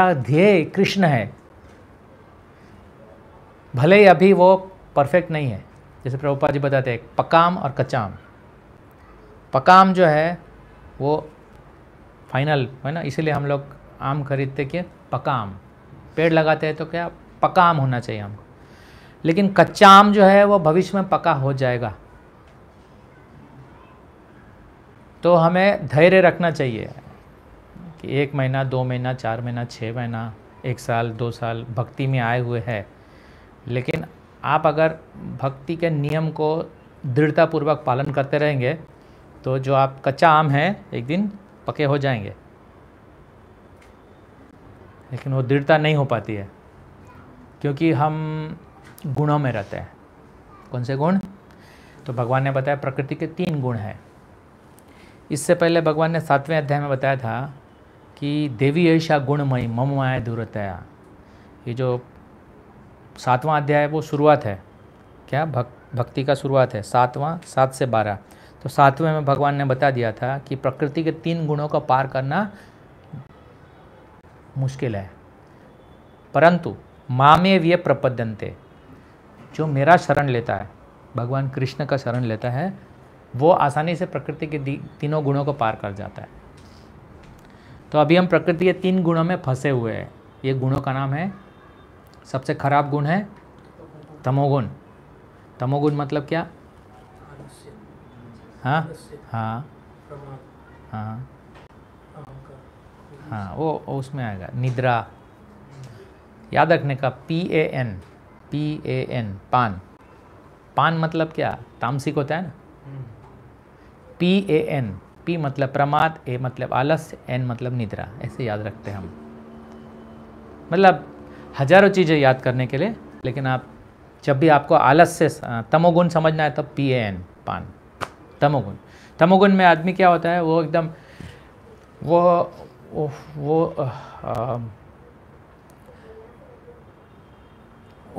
ध्येय कृष्ण है भले ही अभी वो परफेक्ट नहीं है जैसे प्रभुपा जी बताते हैं पकाम और कचाम पकाम जो है वो फाइनल है ना इसीलिए हम लोग आम खरीदते कि पकाम पेड़ लगाते हैं तो क्या पकाम होना चाहिए हमको लेकिन कच्चाम जो है वो भविष्य में पका हो जाएगा तो हमें धैर्य रखना चाहिए कि एक महीना दो महीना चार महीना छः महीना एक साल दो साल भक्ति में आए हुए हैं लेकिन आप अगर भक्ति के नियम को दृढ़तापूर्वक पालन करते रहेंगे तो जो आप कच्चा आम है एक दिन पके हो जाएंगे लेकिन वो दृढ़ता नहीं हो पाती है क्योंकि हम गुणों में रहते हैं कौन से गुण तो भगवान ने बताया प्रकृति के तीन गुण हैं इससे पहले भगवान ने सातवें अध्याय में बताया था कि देवी ऐशा गुणमयी मम माया दूरतया ये जो सातवां अध्याय है वो शुरुआत है क्या भक् भक्ति का शुरुआत है सातवां सात से बारह तो सातवें में भगवान ने बता दिया था कि प्रकृति के तीन गुणों का पार करना मुश्किल है परंतु मामे व्य प्रपद्यंते जो मेरा शरण लेता है भगवान कृष्ण का शरण लेता है वो आसानी से प्रकृति के तीनों गुणों को पार कर जाता है तो अभी हम प्रकृति के तीन गुणों में फंसे हुए हैं ये गुणों का नाम है सबसे खराब गुण है तमोगुण तमोगुण मतलब क्या हाँ हाँ हाँ हाँ वो उसमें आएगा निद्रा याद रखने का P A N P A N पान पान मतलब क्या तामसिक होता है ना पी ए एन पी मतलब प्रमाद ए मतलब आलस्य एन मतलब निद्रा ऐसे याद रखते हैं हम मतलब हजारों चीज़ें याद करने के लिए लेकिन आप जब भी आपको आलस्य तमोगुण समझना है तो पी ए एन पान तमोगुण तमोगुण में आदमी क्या होता है वो एकदम वो वो, वो आ,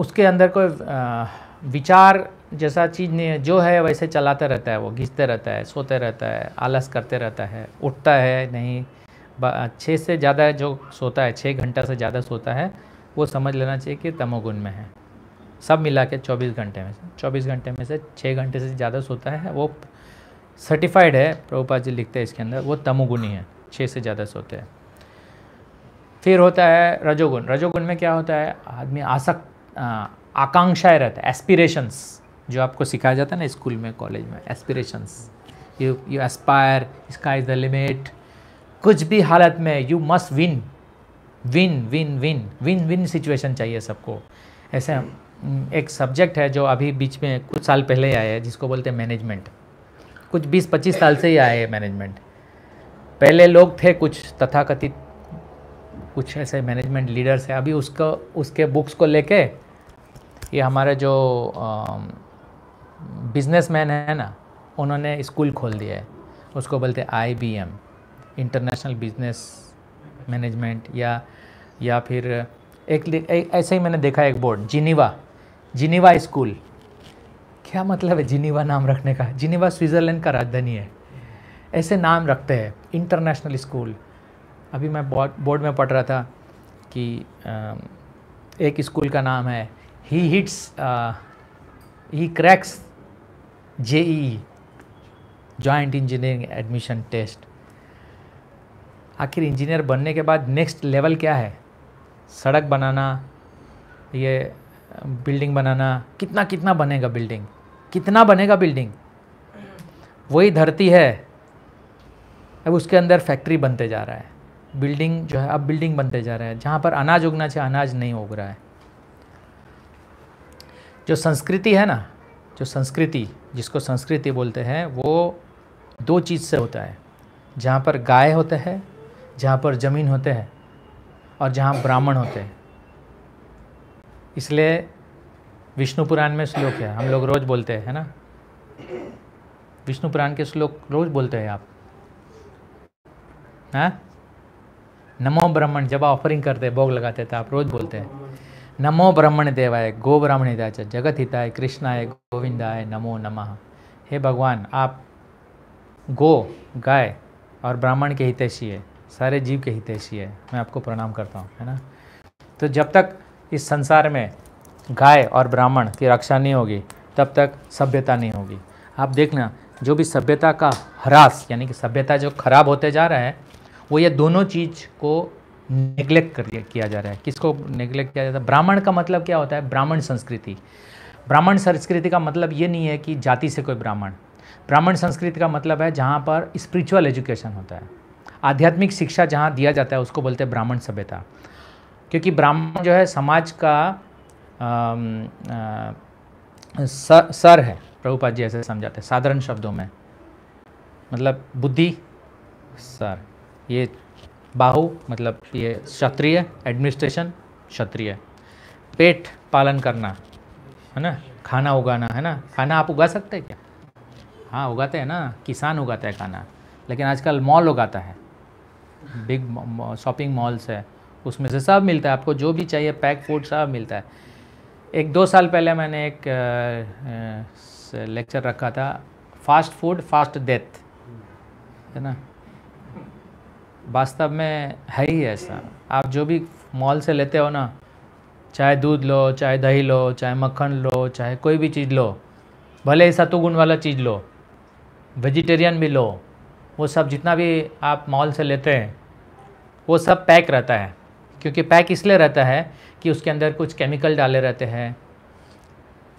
उसके अंदर कोई विचार जैसा चीज़ नहीं है जो है वैसे चलाता रहता है वो घिसते रहता है सोते रहता है आलस करते रहता है उठता है नहीं छः से ज़्यादा जो सोता है छः घंटा से ज़्यादा सोता है वो समझ लेना चाहिए कि तमोगुण में है सब मिला के चौबीस घंटे में से चौबीस घंटे में से छः घंटे से ज़्यादा सोता है वो सर्टिफाइड है प्रभुपा जी लिखते हैं इसके अंदर वो तमोगुणी है छः से ज़्यादा सोते हैं फिर होता है रजोगुण रजोगुण में क्या होता है आदमी आसक्त आकांक्षाएँ रहता है एस्पिरेशंस जो आपको सिखाया जाता है ना स्कूल में कॉलेज में aspirations you you aspire sky is the limit कुछ भी हालत में you must win win win win win win situation चाहिए सबको ऐसे एक सब्जेक्ट है जो अभी बीच में कुछ साल पहले आया है जिसको बोलते हैं मैनेजमेंट कुछ 20-25 साल से ही आया है मैनेजमेंट पहले लोग थे कुछ तथाकथित कुछ ऐसे मैनेजमेंट लीडर्स हैं अभी उसको उसके बुक्स को लेके ये हमारे जो आ, बिजनेसमैन है ना उन्होंने स्कूल खोल दिया है उसको बोलते I B M international business management या या फिर एक, एक ऐसे ही मैंने देखा एक बोर्ड जिनीवा जिनीवा स्कूल क्या मतलब है जिनीवा नाम रखने का जिनीवा स्विट्ज़रलैंड का राजधानी है ऐसे नाम रखते हैं इंटरनेशनल स्कूल अभी मैं बोर्ड में पढ़ रहा था कि एक स्कूल का नाम है ही हिट्स ही cracks JEE joint engineering admission test आखिर इंजीनियर बनने के बाद नेक्स्ट लेवल क्या है सड़क बनाना ये बिल्डिंग बनाना कितना कितना बनेगा बिल्डिंग कितना बनेगा बिल्डिंग वही धरती है अब उसके अंदर फैक्ट्री बनते जा रहा है बिल्डिंग जो है अब बिल्डिंग बनते जा रहा है जहाँ पर अनाज उगना चाहिए अनाज नहीं उग रहा है जो संस्कृति है ना जो संस्कृति जिसको संस्कृति बोलते हैं वो दो चीज़ से होता है जहाँ पर गाय होते हैं जहाँ पर ज़मीन होते हैं और जहाँ ब्राह्मण होते हैं इसलिए विष्णु पुराण में श्लोक है हम लोग रोज़ बोलते हैं है ना विष्णु पुराण के श्लोक रोज़ बोलते हैं आप हैं हाँ? नमो ब्राह्मण जब ऑफरिंग करते भोग लगाते थे तो आप रोज़ बोलते हैं नमो ब्राह्मण देवाय गो ब्राह्मण हिताय जगत हिताय कृष्णाय गोविंदाय नमो नमः हे भगवान आप गो गाय और ब्राह्मण के हितैषी है सारे जीव के हितैषी है मैं आपको प्रणाम करता हूँ है ना तो जब तक इस संसार में गाय और ब्राह्मण की रक्षा नहीं होगी तब तक सभ्यता नहीं होगी आप देखना जो भी सभ्यता का ह्रास यानी कि सभ्यता जो खराब होते जा रहा है वो ये दोनों चीज़ को नेग्लेक्ट कर किया जा रहा है किसको नेग्लेक्ट किया जाता है ब्राह्मण का मतलब क्या होता है ब्राह्मण संस्कृति ब्राह्मण संस्कृति का मतलब ये नहीं है कि जाति से कोई ब्राह्मण ब्राह्मण संस्कृति का मतलब है जहाँ पर स्पिरिचुअल एजुकेशन होता है आध्यात्मिक शिक्षा जहाँ दिया जाता है उसको बोलते हैं ब्राह्मण सभ्यता क्योंकि ब्राह्मण जो है समाज का आ, आ, सर, सर है प्रभुपाद जी ऐसे समझाते हैं साधारण शब्दों में मतलब बुद्धि सर ये बाहु मतलब ये क्षत्रिय एडमिनिस्ट्रेशन क्षत्रिय पेट पालन करना है ना खाना उगाना है ना खाना आप उगा सकते हैं क्या हाँ उगाते हैं ना किसान उगाते हैं खाना लेकिन आजकल मॉल उगाता है बिग शॉपिंग मॉल्स है उसमें से सब मिलता है आपको जो भी चाहिए पैक फूड सब मिलता है एक दो साल पहले मैंने एक लेक्चर रखा था फास्ट फूड फास्ट डेथ है ना वास्तव में है ही ऐसा आप जो भी मॉल से लेते हो ना चाहे दूध लो चाहे दही लो चाहे मक्खन लो चाहे कोई भी चीज़ लो भले ही सतुगुण वाला चीज़ लो वेजिटेरियन भी लो वो सब जितना भी आप मॉल से लेते हैं वो सब पैक रहता है क्योंकि पैक इसलिए रहता है कि उसके अंदर कुछ केमिकल डाले रहते हैं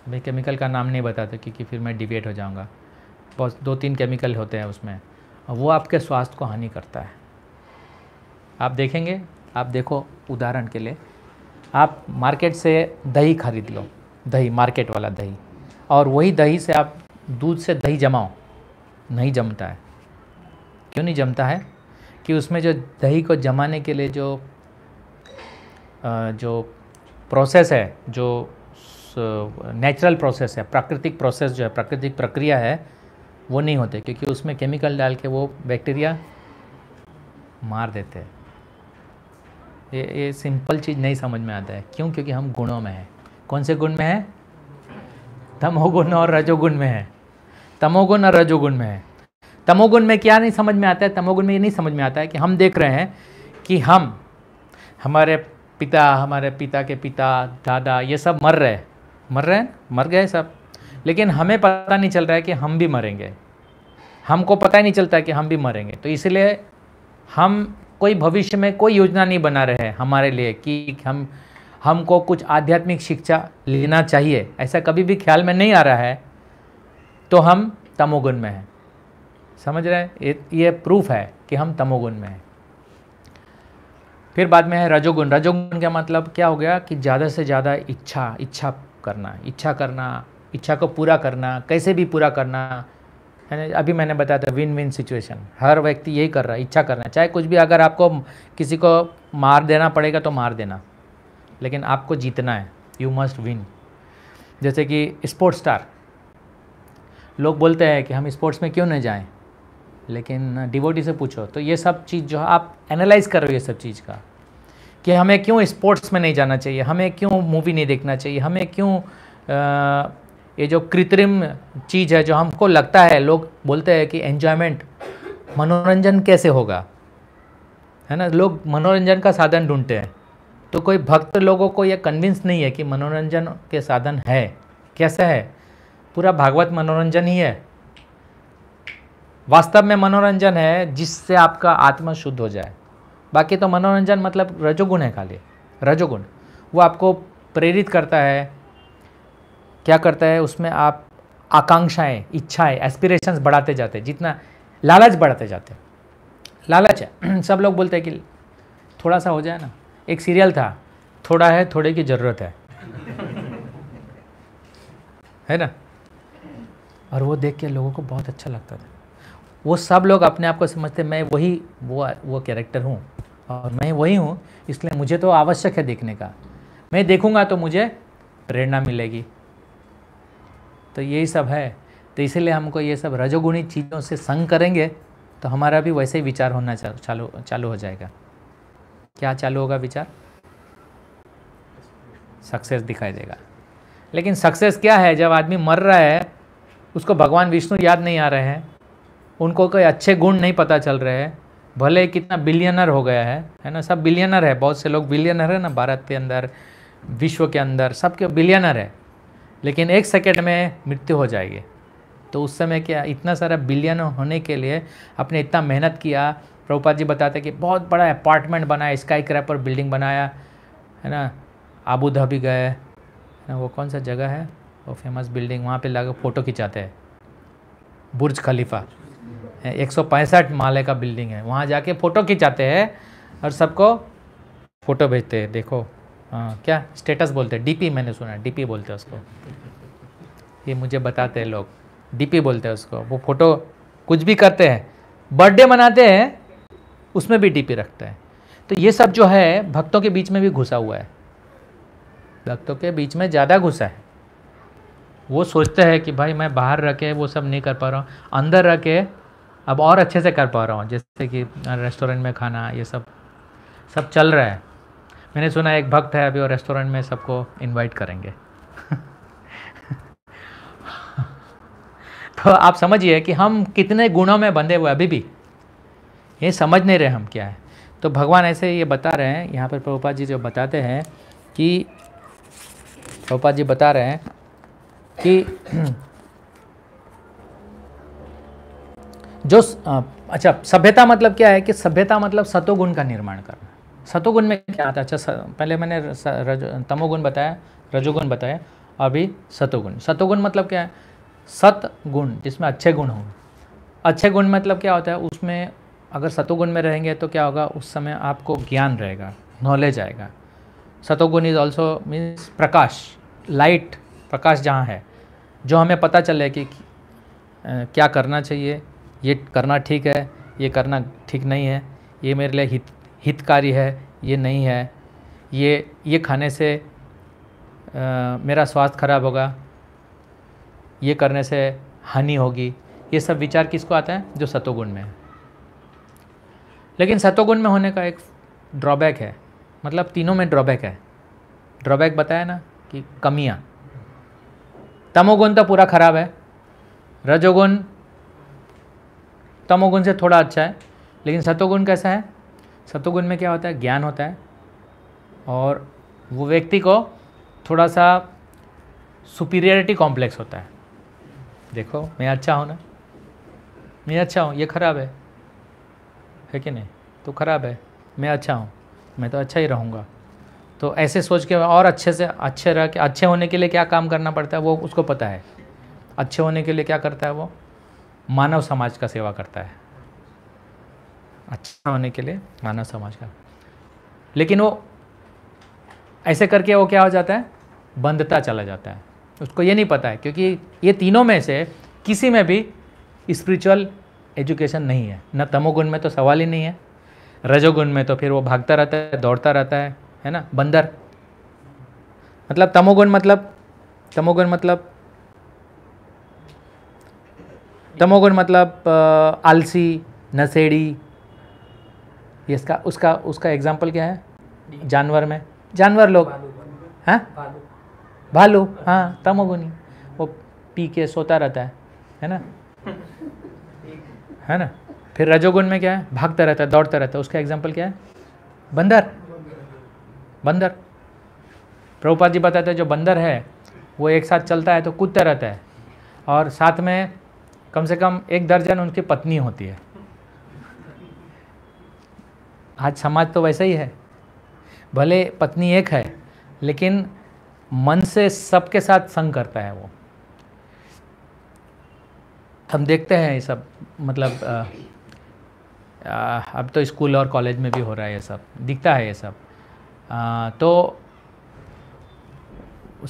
मैं केमिकल का नाम नहीं बताता क्योंकि फिर मैं डिबेट हो जाऊँगा बहुत दो तीन केमिकल होते हैं उसमें वो आपके स्वास्थ्य को हानि करता है आप देखेंगे आप देखो उदाहरण के लिए आप मार्केट से दही खरीद लो दही मार्केट वाला दही और वही दही से आप दूध से दही जमाओ नहीं जमता है क्यों नहीं जमता है कि उसमें जो दही को जमाने के लिए जो जो प्रोसेस है जो नेचुरल प्रोसेस है प्राकृतिक प्रोसेस जो है प्राकृतिक प्रक्रिया है वो नहीं होते क्योंकि उसमें केमिकल डाल के वो बैक्टीरिया मार देते हैं ये ये सिंपल चीज़ नहीं समझ में आता है क्यों क्योंकि हम गुणों में हैं कौन से गुण में है तमोगुण और रजोगुण में है तमोगुण और रजोगुण में है तमोगुण में क्या नहीं समझ में आता है तमोगुण में ये नहीं समझ में आता है कि हम देख रहे हैं कि हम हमारे पिता हमारे पिता के पिता दादा ये सब मर रहे मर रहे हैं मर गए सब लेकिन हमें पता नहीं चल रहा है कि हम भी मरेंगे हमको पता ही नहीं चलता कि हम भी मरेंगे तो इसलिए हम कोई भविष्य में कोई योजना नहीं बना रहे हमारे लिए कि हम हमको कुछ आध्यात्मिक शिक्षा लेना चाहिए ऐसा कभी भी ख्याल में नहीं आ रहा है तो हम तमोगुण में हैं समझ रहे हैं ये प्रूफ है कि हम तमोगुण में हैं फिर बाद में है रजोगुण रजोगुण का मतलब क्या हो गया कि ज़्यादा से ज़्यादा इच्छा इच्छा करना इच्छा करना इच्छा को पूरा करना कैसे भी पूरा करना है अभी मैंने बताया था विन विन सिचुएशन हर व्यक्ति यही कर रहा है इच्छा कर रहा है चाहे कुछ भी अगर आपको किसी को मार देना पड़ेगा तो मार देना लेकिन आपको जीतना है यू मस्ट विन जैसे कि स्पोर्ट्स स्टार लोग बोलते हैं कि हम स्पोर्ट्स में क्यों नहीं जाएं लेकिन डिवोटी से पूछो तो ये सब चीज़ जो आप एनालाइज़ करो ये सब चीज़ का कि हमें क्यों स्पोर्ट्स में नहीं जाना चाहिए हमें क्यों मूवी नहीं देखना चाहिए हमें क्यों आ, ये जो कृत्रिम चीज़ है जो हमको लगता है लोग बोलते हैं कि एन्जॉयमेंट मनोरंजन कैसे होगा है ना लोग मनोरंजन का साधन ढूंढते हैं तो कोई भक्त लोगों को यह कन्विंस नहीं है कि मनोरंजन के साधन है कैसे है पूरा भागवत मनोरंजन ही है वास्तव में मनोरंजन है जिससे आपका आत्मा शुद्ध हो जाए बाकी तो मनोरंजन मतलब रजोगुण है खाली रजोगुण वो आपको प्रेरित करता है क्या करता है उसमें आप आकांक्षाएं इच्छाएं एस्पिरेशंस बढ़ाते जाते हैं जितना लालच बढ़ाते जाते लालच है सब लोग बोलते हैं कि थोड़ा सा हो जाए ना एक सीरियल था थोड़ा है थोड़े की ज़रूरत है है ना और वो देख के लोगों को बहुत अच्छा लगता था वो सब लोग अपने आप को समझते मैं वही वो वो कैरेक्टर हूँ और मैं वही हूँ इसलिए मुझे तो आवश्यक है देखने का मैं देखूँगा तो मुझे प्रेरणा मिलेगी तो यही सब है तो इसीलिए हमको ये सब रजोगुणी चीज़ों से संग करेंगे तो हमारा भी वैसे ही विचार होना चालू चालू हो जाएगा क्या चालू होगा विचार सक्सेस दिखाई देगा लेकिन सक्सेस क्या है जब आदमी मर रहा है उसको भगवान विष्णु याद नहीं आ रहे हैं उनको कोई अच्छे गुण नहीं पता चल रहे हैं भले कितना बिलियनर हो गया है है ना सब बिलियनर है बहुत से लोग बिलियनर है ना भारत के अंदर विश्व के अंदर सबके बिलियनर है लेकिन एक सेकेंड में मृत्यु हो जाएगी तो उस समय क्या इतना सारा बिलियन होने के लिए आपने इतना मेहनत किया प्रभुपाद जी बताते कि बहुत बड़ा अपार्टमेंट बनाया स्काई क्रैपर बिल्डिंग बनाया है ना आबू धाबी गए है ना वो कौन सा जगह है वो फेमस बिल्डिंग वहाँ पे लगा फ़ोटो खिंचाते हैं बुर्ज खलीफा एक सौ पैंसठ माले का बिल्डिंग है वहाँ जाके फ़ोटो खिंचाते हैं और सबको फ़ोटो भेजते हैं देखो हाँ क्या स्टेटस बोलते हैं डीपी मैंने सुना है डीपी बोलते हैं उसको ये मुझे बताते हैं लोग डीपी बोलते हैं उसको वो फोटो कुछ भी करते हैं बर्थडे मनाते हैं उसमें भी डीपी रखते हैं तो ये सब जो है भक्तों के बीच में भी घुसा हुआ है भक्तों के बीच में ज़्यादा घुसा है वो सोचते हैं कि भाई मैं बाहर रह के वो सब नहीं कर पा रहा हूँ अंदर रह के अब और अच्छे से कर पा रहा हूँ जैसे कि रेस्टोरेंट में खाना ये सब सब चल रहा है मैंने सुना एक भक्त है अभी और रेस्टोरेंट में सबको इनवाइट करेंगे तो आप समझिए कि हम कितने गुणों में बंधे हुए अभी भी ये समझ नहीं रहे हम क्या है तो भगवान ऐसे ये बता रहे हैं यहाँ पर प्रभुपा जी जो बताते हैं कि प्रभुपा जी बता रहे हैं कि जो अच्छा सभ्यता मतलब क्या है कि सभ्यता मतलब सतोगुण का निर्माण करना सतोगुण में क्या आता है अच्छा स, पहले मैंने रज, तमोगुण बताया रजोगुण बताया अभी सतोगुण सतोगुण मतलब क्या है सत गुण जिसमें अच्छे गुण हों अच्छे गुण मतलब क्या होता है उसमें अगर सतोगुण में रहेंगे तो क्या होगा उस समय आपको ज्ञान रहेगा नॉलेज आएगा सतोगुण इज़ ऑल्सो मीन्स प्रकाश लाइट प्रकाश जहाँ है जो हमें पता चले कि क्या करना चाहिए ये करना ठीक है ये करना ठीक नहीं है ये मेरे लिए हित हितकारी है ये नहीं है ये ये खाने से आ, मेरा स्वास्थ्य खराब होगा ये करने से हानि होगी ये सब विचार किसको आता है जो सतोगुण में है लेकिन सतोगुण में होने का एक ड्रॉबैक है मतलब तीनों में ड्रॉबैक है ड्रॉबैक बताया ना कि कमियाँ तमोगुण तो पूरा ख़राब है रजोगुण तमोगुण से थोड़ा अच्छा है लेकिन सतोगुण कैसा है सतोगुण में क्या होता है ज्ञान होता है और वो व्यक्ति को थोड़ा सा सुपीरियरिटी कॉम्प्लेक्स होता है देखो मैं अच्छा हूँ ना मैं अच्छा हूँ ये ख़राब है है कि नहीं तो ख़राब है मैं अच्छा हूँ मैं तो अच्छा ही रहूँगा तो ऐसे सोच के और अच्छे से अच्छे रह के अच्छे होने के लिए क्या काम करना पड़ता है वो उसको पता है अच्छे होने के लिए क्या करता है वो मानव समाज का सेवा करता है अच्छा होने के लिए मानव समाज का लेकिन वो ऐसे करके वो क्या हो जाता है बंदता चला जाता है उसको ये नहीं पता है क्योंकि ये तीनों में से किसी में भी स्पिरिचुअल एजुकेशन नहीं है ना तमोगुण में तो सवाल ही नहीं है रजोगुण में तो फिर वो भागता रहता है दौड़ता रहता है है ना बंदर मतलब तमोगुण मतलब तमोगुण मतलब तमोगुण मतलब आलसी नशेड़ी ये इसका उसका उसका एग्जाम्पल क्या है जानवर में जानवर लोग हैं हाँ? भालू हाँ तमोगुनी वो पी के सोता रहता है है ना है ना फिर रजोगुण में क्या है भागता रहता है दौड़ता रहता है उसका एग्जाम्पल क्या है बंदर बंदर प्रभुपाद जी बताते हैं जो बंदर है वो एक साथ चलता है तो कूदता रहता है और साथ में कम से कम एक दर्जन उनकी पत्नी होती है आज समाज तो वैसा ही है भले पत्नी एक है लेकिन मन से सबके साथ संग करता है वो हम देखते हैं ये सब मतलब आ, आ, अब तो स्कूल और कॉलेज में भी हो रहा है ये सब दिखता है ये सब आ, तो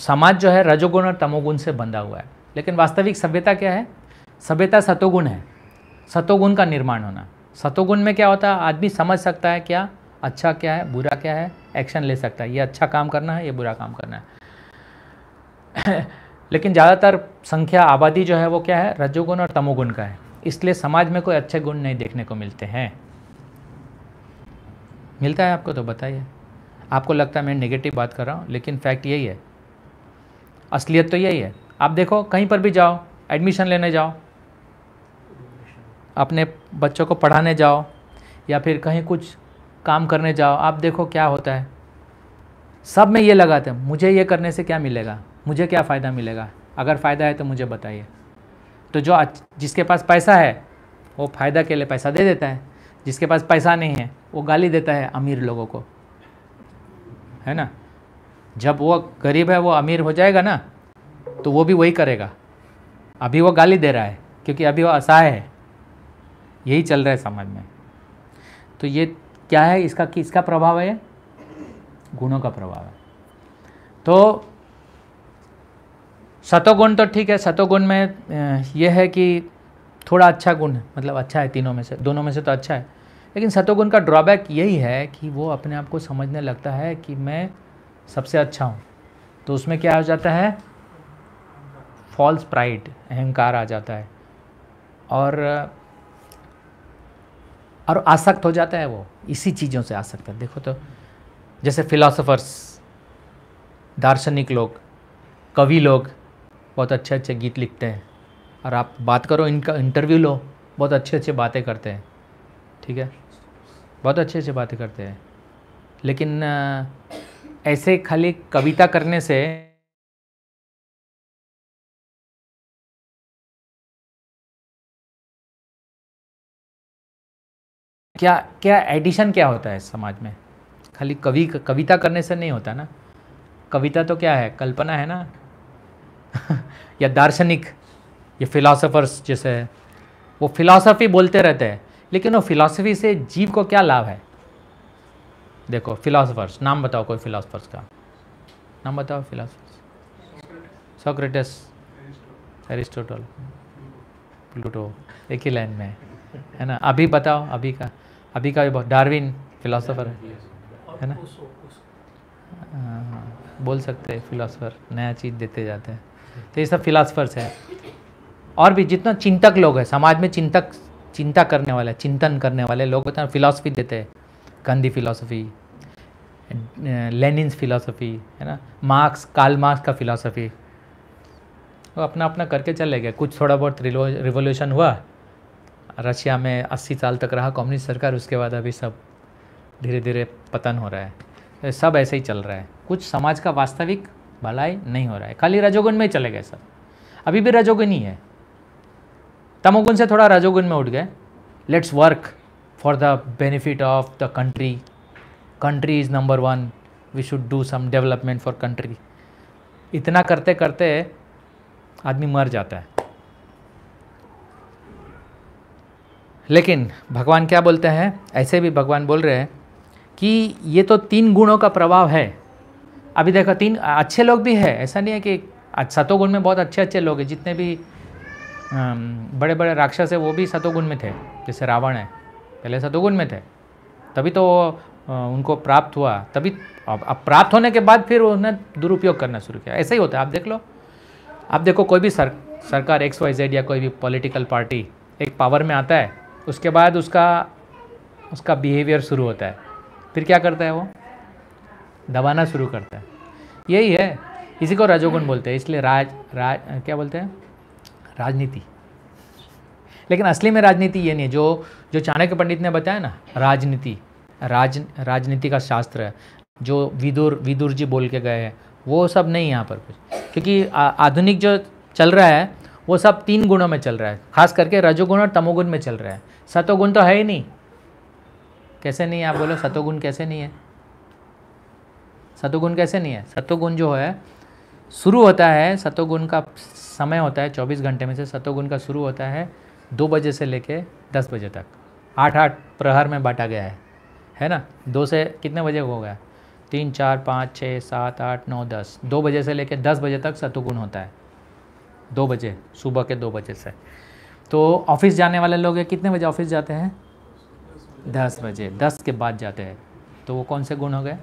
समाज जो है रजोगुण और तमोगुण से बंधा हुआ है लेकिन वास्तविक सभ्यता क्या है सभ्यता सतोगुण है सतोगुण का निर्माण होना सतोगुण में क्या होता है आदमी समझ सकता है क्या अच्छा क्या है बुरा क्या है एक्शन ले सकता है ये अच्छा काम करना है ये बुरा काम करना है लेकिन ज़्यादातर संख्या आबादी जो है वो क्या है रजोगुण और तमोगुण का है इसलिए समाज में कोई अच्छे गुण नहीं देखने को मिलते हैं मिलता है आपको तो बताइए आपको लगता है मैं नेगेटिव बात कर रहा हूँ लेकिन फैक्ट यही है असलियत तो यही है आप देखो कहीं पर भी जाओ एडमिशन लेने जाओ अपने बच्चों को पढ़ाने जाओ या फिर कहीं कुछ काम करने जाओ आप देखो क्या होता है सब में ये लगाते हैं मुझे ये करने से क्या मिलेगा मुझे क्या फ़ायदा मिलेगा अगर फ़ायदा है तो मुझे बताइए तो जो जिसके पास पैसा है वो फ़ायदा के लिए पैसा दे देता है जिसके पास पैसा नहीं है वो गाली देता है अमीर लोगों को है ना जब वो गरीब है वो अमीर हो जाएगा ना तो वो भी वही करेगा अभी वो गाली दे रहा है क्योंकि अभी वो असहाय है यही चल रहा है समाज में तो ये क्या है इसका किसका प्रभाव है गुणों का प्रभाव है तो सतोगुण तो ठीक है सतोगुण में यह है कि थोड़ा अच्छा गुण है मतलब अच्छा है तीनों में से दोनों में से तो अच्छा है लेकिन सतोगुण का ड्रॉबैक यही है कि वो अपने आप को समझने लगता है कि मैं सबसे अच्छा हूँ तो उसमें क्या हो जाता है फॉल्स प्राइड अहंकार आ जाता है और और आसक्त हो जाता है वो इसी चीज़ों से आसक्त है देखो तो जैसे फिलासफ़र्स दार्शनिक लोग कवि लोग बहुत अच्छे अच्छे गीत लिखते हैं और आप बात करो इनका इंटरव्यू लो बहुत अच्छे अच्छे बातें करते हैं ठीक है बहुत अच्छे अच्छे बातें करते हैं लेकिन ऐसे खाली कविता करने से क्या क्या एडिशन क्या होता है समाज में खाली कवि कविता करने से नहीं होता ना कविता तो क्या है कल्पना है ना या दार्शनिक या फिलासफर्स जैसे वो फिलासफी बोलते रहते हैं लेकिन वो फिलासफी से जीव को क्या लाभ है देखो फिलासफर्स नाम बताओ कोई फिलासफर्स का नाम बताओ फिलासफर्स सोक्रेटस एरिस्टोटल प्लूटो एक ही लाइन में है ना अभी बताओ अभी का अभी का भी बहुत डार्विन फिलोसोफर है है ना आ, हाँ, हाँ। बोल सकते हैं फिलोसोफर नया चीज़ देते जाते हैं तो ये सब फिलासफर्स हैं और भी जितना चिंतक लोग हैं समाज में चिंतक चिंता करने वाले चिंतन करने वाले लोग होते हैं फिलासफी देते हैं गांधी फिलासफी लेनिन्स फिलासफी है ना मार्क्स काल मार्क्स का फिलासफी वो अपना अपना करके चले गए कुछ थोड़ा बहुत रिवोल्यूशन हुआ रशिया में 80 साल तक रहा कम्युनिस्ट सरकार उसके बाद अभी सब धीरे धीरे पतन हो रहा है सब ऐसे ही चल रहा है कुछ समाज का वास्तविक भलाई नहीं हो रहा है खाली रजोगुण में चले गए सब अभी भी रजोगुण ही है तमोगुण से थोड़ा रजोगुण में उठ गए let's work for the benefit of the country country is number one we should do some development for country इतना करते करते आदमी मर जाता है लेकिन भगवान क्या बोलते हैं ऐसे भी भगवान बोल रहे हैं कि ये तो तीन गुणों का प्रभाव है अभी देखो तीन अच्छे लोग भी है ऐसा नहीं है कि सतोगुण में बहुत अच्छे अच्छे लोग हैं जितने भी बड़े बड़े राक्षस है वो भी सतोगुण में थे जैसे रावण है पहले सतोगुण में थे तभी तो उनको प्राप्त हुआ तभी अब अब प्राप्त होने के बाद फिर उन्हें दुरुपयोग करना शुरू किया ऐसा ही होता है आप देख लो आप देखो कोई भी सर सरकार एक्स वाई जेड या कोई भी पॉलिटिकल पार्टी एक पावर में आता है उसके बाद उसका उसका बिहेवियर शुरू होता है फिर क्या करता है वो दबाना शुरू करता है यही है इसी को रजोगुण बोलते हैं इसलिए राज राज क्या बोलते हैं राजनीति लेकिन असली में राजनीति ये नहीं है जो जो चाणक्य पंडित ने बताया ना राजनीति राज राजनीति का शास्त्र है जो विदुर विदुर जी बोल के गए हैं वो सब नहीं यहाँ पर कुछ क्योंकि आधुनिक जो चल रहा है वो सब तीन गुणों में चल रहा है खास करके रजोगुण और तमोगुण में चल रहा है सतोगुण तो है ही नहीं कैसे नहीं है आप बोलो सतोगुण कैसे नहीं है सतोगुण कैसे नहीं है सतोगुण जो है शुरू होता है सतोगुण का समय होता है 24 घंटे में से सतोगुण का शुरू होता है दो बजे से लेके दस बजे तक आठ आठ प्रहर में बांटा गया है है ना दो से कितने बजे हो गया तीन चार पाँच छः सात आठ नौ दस दो बजे से लेकर दस बजे तक सतुगुण होता है दो बजे सुबह के दो बजे से तो ऑफिस जाने वाले लोग कितने बजे ऑफिस जाते हैं दस बजे दस के बाद जाते हैं तो वो कौन से गुण हो गए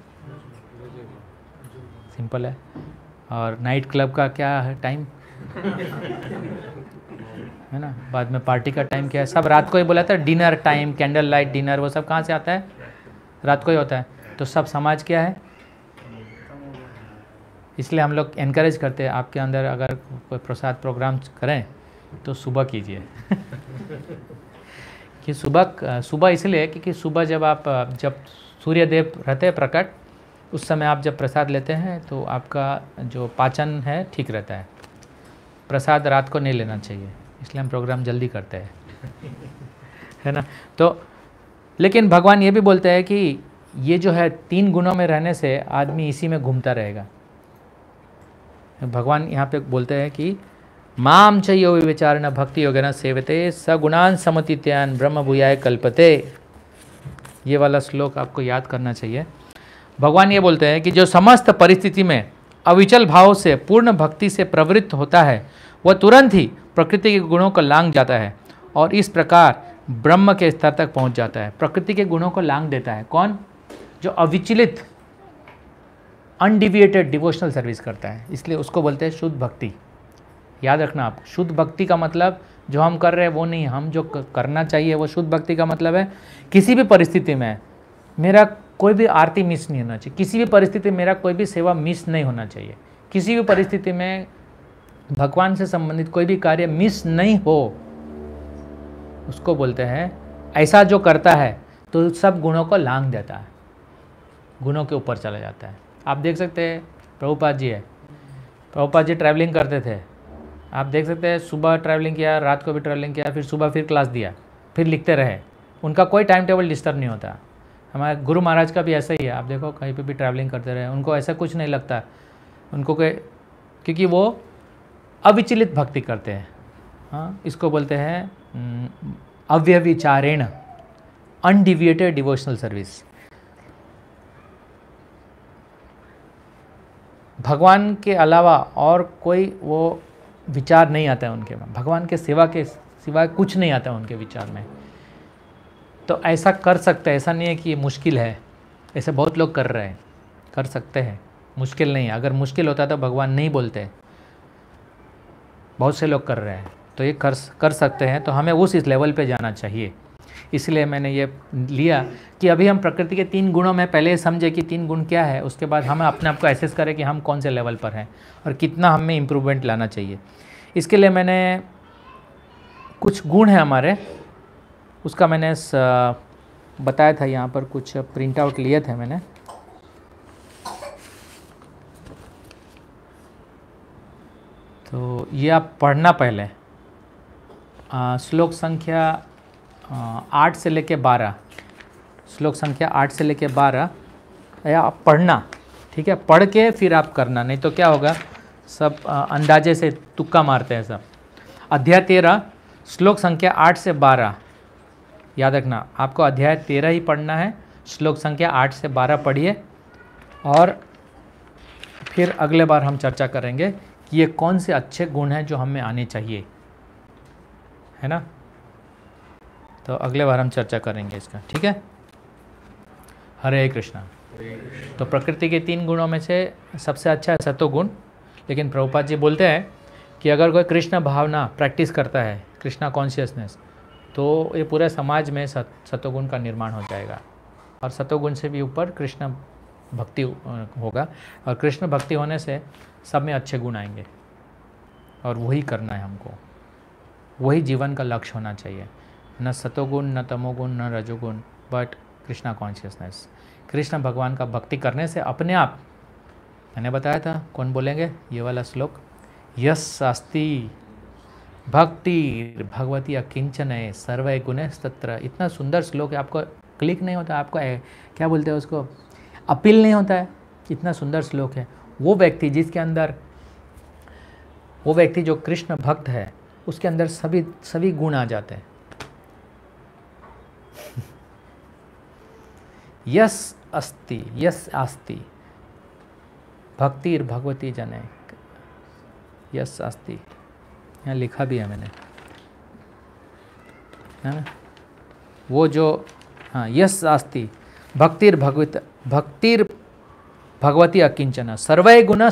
सिंपल है और नाइट क्लब का क्या है टाइम है ना बाद में पार्टी का टाइम क्या है सब रात को ही बोला था dinner time candle light dinner वो सब कहाँ से आता है रात को ही होता है तो सब समाज क्या है इसलिए हम लोग इनक्रेज करते हैं आपके अंदर अगर कोई प्रसाद प्रोग्राम करें तो सुबह कीजिए कि सुबह सुबह इसलिए क्योंकि सुबह जब आप जब सूर्यदेव रहते हैं प्रकट उस समय आप जब प्रसाद लेते हैं तो आपका जो पाचन है ठीक रहता है प्रसाद रात को नहीं लेना चाहिए इसलिए हम प्रोग्राम जल्दी करते हैं है ना तो लेकिन भगवान ये भी बोलते हैं कि ये जो है तीन गुणों में रहने से आदमी इसी में घूमता रहेगा भगवान यहाँ पे बोलते हैं कि माम च यो न भक्ति न सेवते सगुणान समतित्यान ब्रह्म भूयाय कल्पते ये वाला श्लोक आपको याद करना चाहिए भगवान ये बोलते हैं कि जो समस्त परिस्थिति में अविचल भाव से पूर्ण भक्ति से प्रवृत्त होता है वह तुरंत ही प्रकृति के गुणों को लांग जाता है और इस प्रकार ब्रह्म के स्तर तक पहुंच जाता है प्रकृति के गुणों को लांग देता है कौन जो अविचलित अनडिविएटेड डिवोशनल सर्विस करता है इसलिए उसको बोलते हैं शुद्ध भक्ति याद रखना आप शुद्ध भक्ति का मतलब जो हम कर रहे हैं वो नहीं हम जो करना चाहिए वो शुद्ध भक्ति का मतलब है किसी भी परिस्थिति में मेरा कोई भी आरती मिस नहीं होना चाहिए किसी भी परिस्थिति में मेरा कोई भी सेवा मिस नहीं होना चाहिए किसी भी परिस्थिति में भगवान से संबंधित कोई भी कार्य मिस नहीं हो उसको बोलते हैं ऐसा जो करता है तो सब गुणों को लांग देता है गुणों के ऊपर चला जाता है आप देख सकते हैं प्रभुपाद जी है प्रभुपाद जी ट्रैवलिंग करते थे आप देख सकते हैं सुबह ट्रैवलिंग किया रात को भी ट्रैवलिंग किया फिर सुबह फिर क्लास दिया फिर लिखते रहे उनका कोई टाइम टेबल डिस्टर्ब नहीं होता हमारे गुरु महाराज का भी ऐसा ही है आप देखो कहीं पे भी ट्रैवलिंग करते रहे उनको ऐसा कुछ नहीं लगता उनको क्योंकि वो अविचलित भक्ति करते हैं हाँ इसको बोलते हैं अव्यविचारेण अनडिविएटेड डिवोशनल सर्विस भगवान के अलावा और कोई वो विचार नहीं आता है उनके में भगवान के सेवा के सिवाय कुछ नहीं आता है उनके विचार में तो ऐसा कर सकते हैं ऐसा नहीं है कि ये मुश्किल है ऐसे बहुत लोग कर रहे हैं कर सकते हैं मुश्किल नहीं है अगर मुश्किल होता तो भगवान नहीं बोलते बहुत से लोग कर रहे हैं तो ये कर कर सकते हैं तो हमें उस इस लेवल पे जाना चाहिए इसलिए मैंने ये लिया कि अभी हम प्रकृति के तीन गुणों में पहले समझे कि तीन गुण क्या है उसके बाद हम अपने आप को एसेस करें कि हम कौन से लेवल पर हैं और कितना हमें इम्प्रूवमेंट लाना चाहिए इसके लिए मैंने कुछ गुण हैं हमारे उसका मैंने बताया था यहाँ पर कुछ प्रिंट आउट लिए थे मैंने तो ये आप पढ़ना पहले आ, श्लोक संख्या आठ से लेके बारह श्लोक संख्या आठ से लेके बारह या पढ़ना ठीक है पढ़ के फिर आप करना नहीं तो क्या होगा सब अंदाजे से तुक्का मारते हैं सब अध्याय तेरह श्लोक संख्या आठ से बारह याद रखना आपको अध्याय तेरह ही पढ़ना है श्लोक संख्या आठ से बारह पढ़िए और फिर अगले बार हम चर्चा करेंगे कि ये कौन से अच्छे गुण हैं जो हमें आने चाहिए है ना तो अगले बार हम चर्चा करेंगे इसका ठीक है हरे कृष्णा तो प्रकृति के तीन गुणों में से सबसे अच्छा है सतोगुण लेकिन प्रभुपाद जी बोलते हैं कि अगर कोई कृष्ण भावना प्रैक्टिस करता है कृष्णा कॉन्शियसनेस तो ये पूरे समाज में सत, सतोगुण का निर्माण हो जाएगा और सतोगुण से भी ऊपर कृष्ण भक्ति होगा और कृष्ण भक्ति होने से सब में अच्छे गुण आएंगे और वही करना है हमको वही जीवन का लक्ष्य होना चाहिए न सतोगुण न तमोगुण न रजोगुण बट कृष्णा कॉन्शियसनेस कृष्ण भगवान का भक्ति करने से अपने आप मैंने बताया था कौन बोलेंगे ये वाला श्लोक यस अस्ति भक्ति भगवती अकिंचन है सर्व गुण तत्र इतना सुंदर श्लोक है आपको क्लिक नहीं होता आपको ए, क्या बोलते हैं उसको अपील नहीं होता है इतना सुंदर श्लोक है वो व्यक्ति जिसके अंदर वो व्यक्ति जो कृष्ण भक्त है उसके अंदर सभी सभी गुण आ जाते हैं यस अस्ति यस आस्ति भक्तिर भगवती जने यस अस्ति यहाँ लिखा भी है मैंने है ना वो जो हाँ यस आस्ति भक्तिर भगवत भक्तिर भगवती अकिंचन सर्वे गुण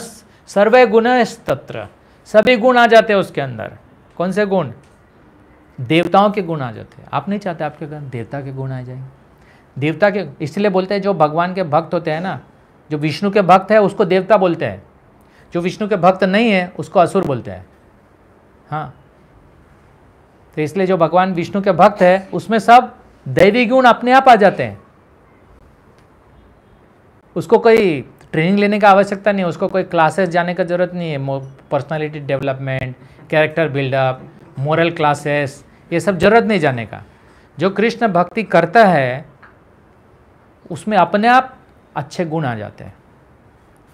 सर्वे गुण तत्र सभी गुण आ जाते हैं उसके अंदर कौन से गुण देवताओं के गुण आ जाते हैं आप नहीं चाहते आपके घर देवता के गुण आ जाएंगे देवता के इसलिए बोलते हैं जो भगवान के भक्त होते हैं ना जो विष्णु के भक्त है उसको देवता बोलते हैं जो विष्णु के भक्त नहीं है उसको असुर बोलते हैं हाँ तो इसलिए जो भगवान विष्णु के भक्त है उसमें सब दैवी गुण अपने आप आ जाते हैं उसको कोई ट्रेनिंग लेने का आवश्यकता नहीं है उसको कोई क्लासेस जाने का ज़रूरत नहीं है personality development character buildup moral classes ये सब ज़रूरत नहीं जाने का जो कृष्ण भक्ति करता है उसमें अपने आप अच्छे गुण आ जाते हैं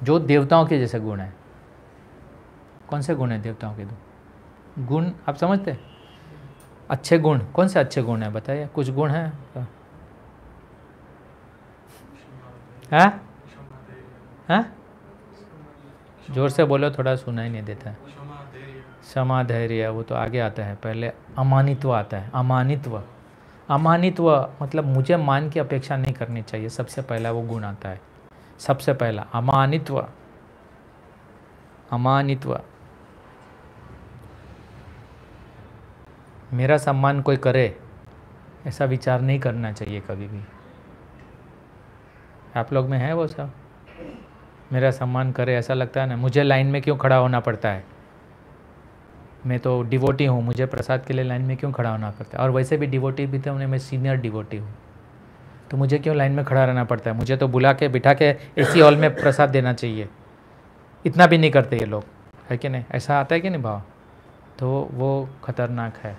जो देवताओं के जैसे गुण हैं कौन से गुण हैं देवताओं के दो गुण आप समझते हैं अच्छे गुण कौन से अच्छे गुण हैं बताइए कुछ गुण हैं है? हाँ? है? हाँ? जोर से बोलो थोड़ा सुना ही नहीं देता है क्षमा धैर्य वो तो आगे आता है पहले अमानित्व आता है अमानित्व अमानित्व मतलब मुझे मान की अपेक्षा नहीं करनी चाहिए सबसे पहला वो गुण आता है सबसे पहला अमानित्व अमानित्व मेरा सम्मान कोई करे ऐसा विचार नहीं करना चाहिए कभी भी आप लोग में है वो सब मेरा सम्मान करे ऐसा लगता है ना मुझे लाइन में क्यों खड़ा होना पड़ता है मैं तो डिवोटी हूँ मुझे प्रसाद के लिए लाइन में क्यों खड़ा होना पड़ता है और वैसे भी डिवोटी भी थे तो, उन्हें मैं सीनियर डिवोटी हूँ तो मुझे क्यों लाइन में खड़ा रहना पड़ता है मुझे तो बुला के बिठा के ए हॉल में प्रसाद देना चाहिए इतना भी नहीं करते ये लोग है कि नहीं ऐसा आता है कि नहीं भाव तो वो खतरनाक है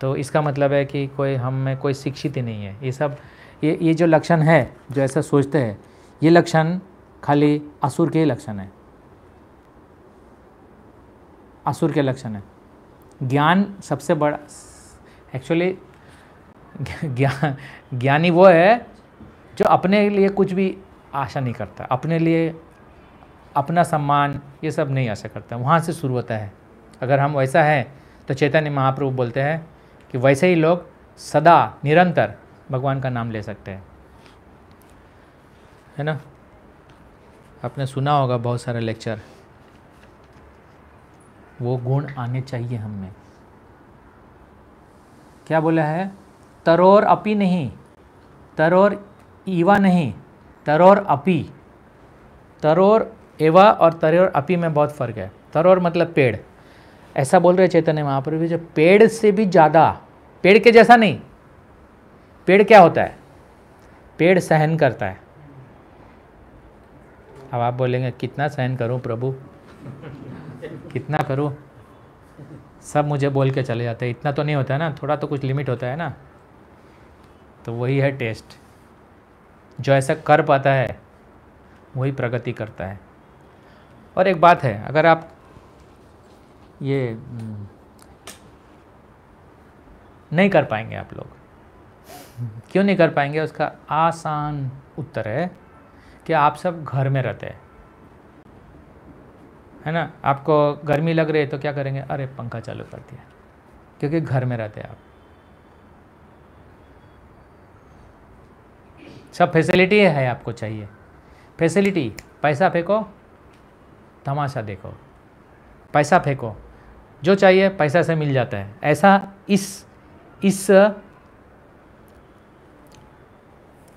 तो इसका मतलब है कि कोई हम में कोई शिक्षित ही नहीं है ये सब ये ये जो लक्षण है जो ऐसा सोचते हैं ये लक्षण खाली असुर के ही लक्षण है असुर के लक्षण है ज्ञान सबसे बड़ा एक्चुअली ज्ञान ज्ञानी वो है जो अपने लिए कुछ भी आशा नहीं करता अपने लिए अपना सम्मान ये सब नहीं आशा करता वहाँ से शुरू होता है अगर हम वैसा हैं तो चैतन्य महाप्रभु बोलते हैं कि वैसे ही लोग सदा निरंतर भगवान का नाम ले सकते हैं है ना आपने सुना होगा बहुत सारे लेक्चर वो गुण आने चाहिए हम में क्या बोला है तरोर अपी नहीं तरोर ईवा नहीं तरोर अपी तरोर एवा और तरोर अपी में बहुत फ़र्क है तरोर मतलब पेड़ ऐसा बोल रहे चैतन्य महाप्रभु जो पेड़ से भी ज़्यादा पेड़ के जैसा नहीं पेड़ क्या होता है पेड़ सहन करता है अब आप बोलेंगे कितना सहन करूं प्रभु कितना करूँ सब मुझे बोल के चले जाते हैं इतना तो नहीं होता है ना थोड़ा तो कुछ लिमिट होता है ना तो वही है टेस्ट जो ऐसा कर पाता है वही प्रगति करता है और एक बात है अगर आप ये हम्म, नहीं कर पाएंगे आप लोग क्यों नहीं कर पाएंगे उसका आसान उत्तर है कि आप सब घर में रहते हैं है ना आपको गर्मी लग रही है तो क्या करेंगे अरे पंखा चालू कर दिया क्योंकि घर में रहते हैं आप सब फैसिलिटी है आपको चाहिए फैसिलिटी पैसा फेंको तमाशा देखो पैसा फेंको जो चाहिए पैसा से मिल जाता है ऐसा इस इस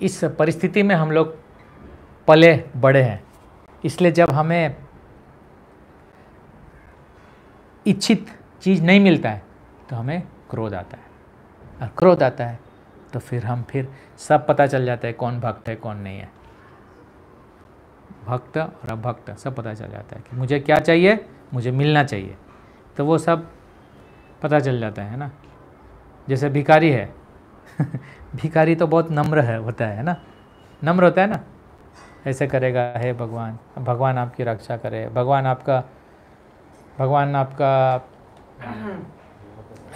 इस परिस्थिति में हम लोग पले बड़े हैं इसलिए जब हमें इच्छित चीज़ नहीं मिलता है तो हमें क्रोध आता है और क्रोध आता है तो फिर हम फिर सब पता चल जाता है कौन भक्त है कौन नहीं है भक्त और अभक्त सब पता चल जाता है कि मुझे क्या चाहिए मुझे मिलना चाहिए तो वो सब पता चल जाता है ना जैसे भिखारी है भिखारी तो बहुत नम्र है होता है ना नम्र होता है ना ऐसे करेगा हे भगवान भगवान आपकी रक्षा करे भगवान आपका भगवान आपका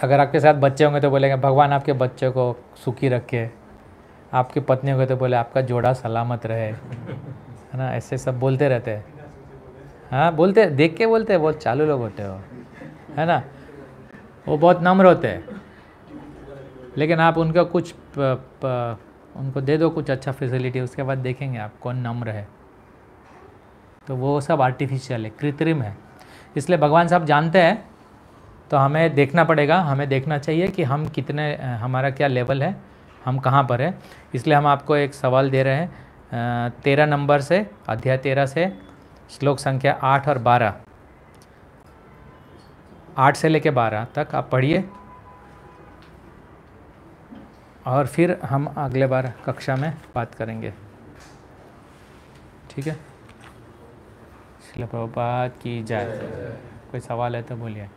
अगर आपके साथ बच्चे होंगे तो बोलेंगे भगवान आपके बच्चे को सुखी रखे आपकी पत्नी होंगे तो बोले आपका जोड़ा सलामत रहे है ना ऐसे सब बोलते रहते हैं हाँ बोलते देख के बोलते हैं बहुत चालू लोग होते हो है ना वो बहुत नम्र होते हैं लेकिन आप उनका कुछ प, प, उनको दे दो कुछ अच्छा फैसिलिटी उसके बाद देखेंगे आप कौन नम्र है तो वो सब आर्टिफिशियल है कृत्रिम है इसलिए भगवान साहब जानते हैं तो हमें देखना पड़ेगा हमें देखना चाहिए कि हम कितने हमारा क्या लेवल है हम कहाँ पर है इसलिए हम आपको एक सवाल दे रहे हैं तेरह नंबर से अध्याय तेरह से श्लोक संख्या आठ और बारह आठ से लेकर बारह तक आप पढ़िए और फिर हम अगले बार कक्षा में बात करेंगे ठीक है शिल प्रभुपात की जाए कोई सवाल है तो बोलिए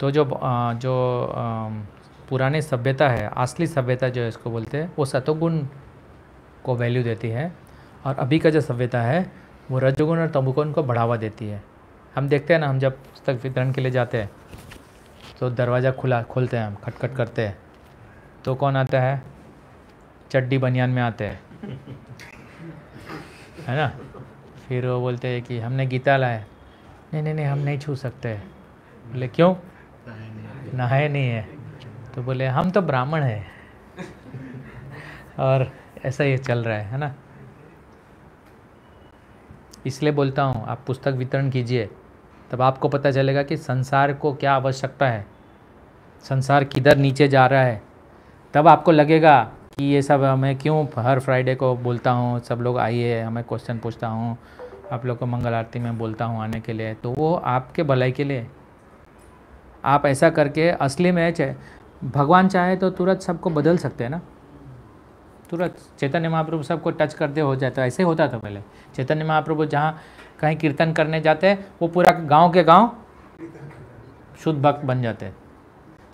तो जो जो पुराने सभ्यता है असली सभ्यता जो इसको बोलते हैं वो सतोगुण को वैल्यू देती है और अभी का जो सभ्यता है वो रजोगुण और तमुगुण को बढ़ावा देती है हम देखते हैं ना हम जब पुस्तक वितरण के लिए जाते हैं तो दरवाज़ा खुला खोलते हैं हम खटखट करते हैं तो कौन आता है चड्डी बनियान में आते हैं है ना फिर वो बोलते हैं कि हमने गीता लाया नहीं नहीं नहीं हम नहीं छू सकते बोले क्यों नहाए नहीं है तो बोले हम तो ब्राह्मण हैं और ऐसा ये चल रहा है है ना इसलिए बोलता हूँ आप पुस्तक वितरण कीजिए तब आपको पता चलेगा कि संसार को क्या आवश्यकता है संसार किधर नीचे जा रहा है तब आपको लगेगा कि ये सब हमें क्यों हर फ्राइडे को बोलता हूँ सब लोग आइए हमें क्वेश्चन पूछता हूँ आप लोग को मंगल आरती में बोलता हूँ आने के लिए तो वो आपके भलाई के लिए आप ऐसा करके असली मैच है भगवान चाहे तो तुरंत सबको बदल सकते हैं ना तुरंत चैतन्य महाप्रभु सबको टच करते हो जाता ऐसे होता था पहले चैतन्य महाप्रभु जहाँ कहीं कीर्तन करने जाते वो पूरा गांव के गांव शुद्ध भक्त बन जाते हैं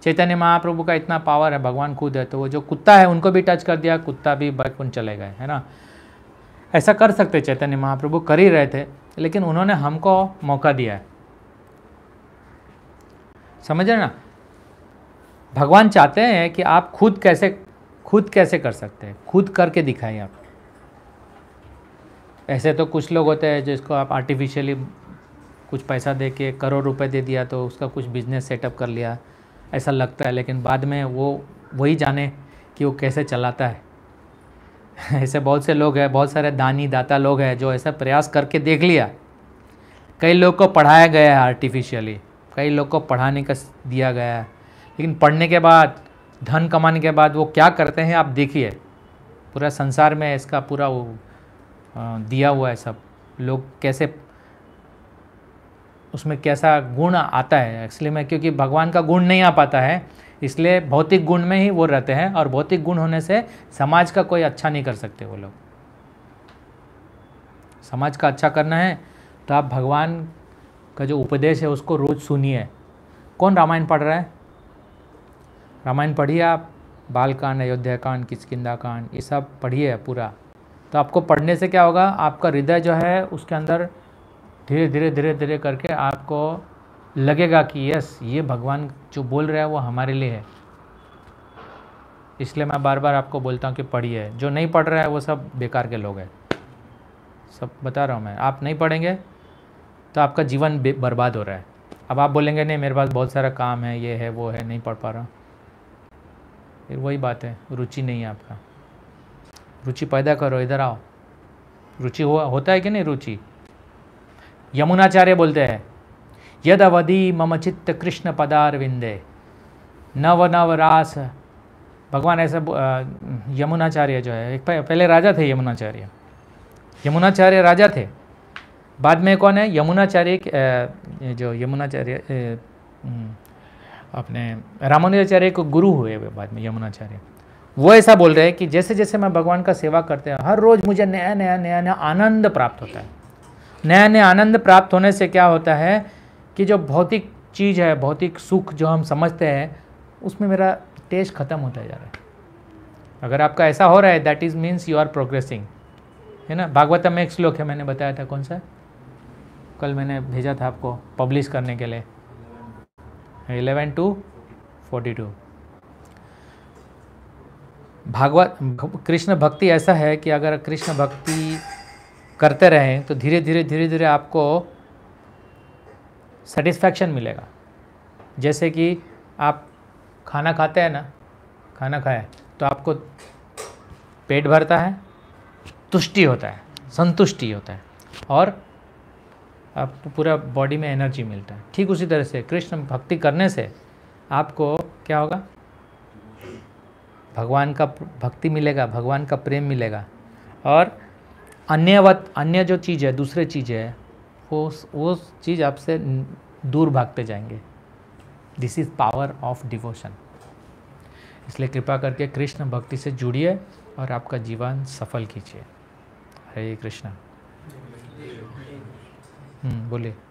चैतन्य महाप्रभु का इतना पावर है भगवान खुद है तो वो जो कुत्ता है उनको भी टच कर दिया कुत्ता भी बैकुंठ चले गए है ना ऐसा कर सकते चैतन्य महाप्रभु कर ही रहे थे लेकिन उन्होंने हमको मौका दिया है समझ रहे ना भगवान चाहते हैं कि आप खुद कैसे खुद कैसे कर सकते हैं खुद करके दिखाएं आप ऐसे तो कुछ लोग होते हैं जिसको आप आर्टिफिशियली कुछ पैसा दे के करोड़ रुपए दे दिया तो उसका कुछ बिजनेस सेटअप कर लिया ऐसा लगता है लेकिन बाद में वो वही जाने कि वो कैसे चलाता है ऐसे बहुत से लोग हैं बहुत सारे दानी दाता लोग हैं जो ऐसा प्रयास करके देख लिया कई लोग को पढ़ाया गया है आर्टिफिशियली कई लोग को पढ़ाने का दिया गया है लेकिन पढ़ने के बाद धन कमाने के बाद वो क्या करते हैं आप देखिए पूरा संसार में इसका पूरा वो दिया हुआ है सब लोग कैसे उसमें कैसा गुण आता है एक्चुअली में क्योंकि भगवान का गुण नहीं आ पाता है इसलिए भौतिक गुण में ही वो रहते हैं और भौतिक गुण होने से समाज का कोई अच्छा नहीं कर सकते वो लोग समाज का अच्छा करना है तो आप भगवान का जो उपदेश है उसको रोज़ सुनिए कौन रामायण पढ़ रहा है रामायण पढ़िए आप बालकांड अयोध्या कांड किचकिंदा कांड ये सब पढ़िए पूरा तो आपको पढ़ने से क्या होगा आपका हृदय जो है उसके अंदर धीरे धीरे धीरे धीरे करके आपको लगेगा कि यस ये भगवान जो बोल रहा है वो हमारे लिए है इसलिए मैं बार बार आपको बोलता हूँ कि पढ़िए जो नहीं पढ़ रहा है वो सब बेकार के लोग हैं सब बता रहा हूँ मैं आप नहीं पढ़ेंगे तो आपका जीवन बर्बाद हो रहा है अब आप बोलेंगे नहीं मेरे पास बहुत सारा काम है ये है वो है नहीं पढ़ पा रहा फिर वही बात है रुचि नहीं है आपका रुचि पैदा करो इधर आओ रुचि हो, होता है कि नहीं रुचि यमुनाचार्य बोलते हैं यद अवधि मम चित्त कृष्ण पदार विंदे नव नव रास भगवान ऐसा यमुनाचार्य जो है एक पहले राजा थे यमुनाचार्य यमुनाचार्य राजा थे बाद में कौन है यमुनाचार्य जो यमुनाचार्य अपने रामानुजाचार्य को गुरु हुए बाद में यमुनाचार्य वो ऐसा बोल रहे हैं कि जैसे जैसे मैं भगवान का सेवा करते हैं हर रोज़ मुझे नया नया नया नया आनंद प्राप्त होता है नया नया आनंद प्राप्त होने से क्या होता है कि जो भौतिक चीज़ है भौतिक सुख जो हम समझते हैं उसमें मेरा टेस्ट ख़त्म होता जा रहा है अगर आपका ऐसा हो रहा है that is means you are progressing है ना भागवतम में एक श्लोक है मैंने बताया था कौन सा कल मैंने भेजा था आपको पब्लिश करने के लिए eleven two forty two Bhagavat Krishna भक्ति ऐसा है कि अगर कृष्ण भक्ति करते रहें तो धीरे धीरे धीरे धीरे आपको सेटिस्फैक्शन मिलेगा जैसे कि आप खाना खाते हैं ना खाना खाए तो आपको पेट भरता है तुष्टि होता है संतुष्टि होता है और आपको पूरा बॉडी में एनर्जी मिलता है ठीक उसी तरह से कृष्ण भक्ति करने से आपको क्या होगा भगवान का भक्ति मिलेगा भगवान का प्रेम मिलेगा और अन्य वत अन्य जो चीज़ है दूसरे चीज़ है वो वो चीज़ आपसे दूर भागते जाएंगे this is power of devotion इसलिए कृपा करके कृष्ण भक्ति से जुड़िए और आपका जीवन सफल कीजिए हरे कृष्णा हम्म, बोलिए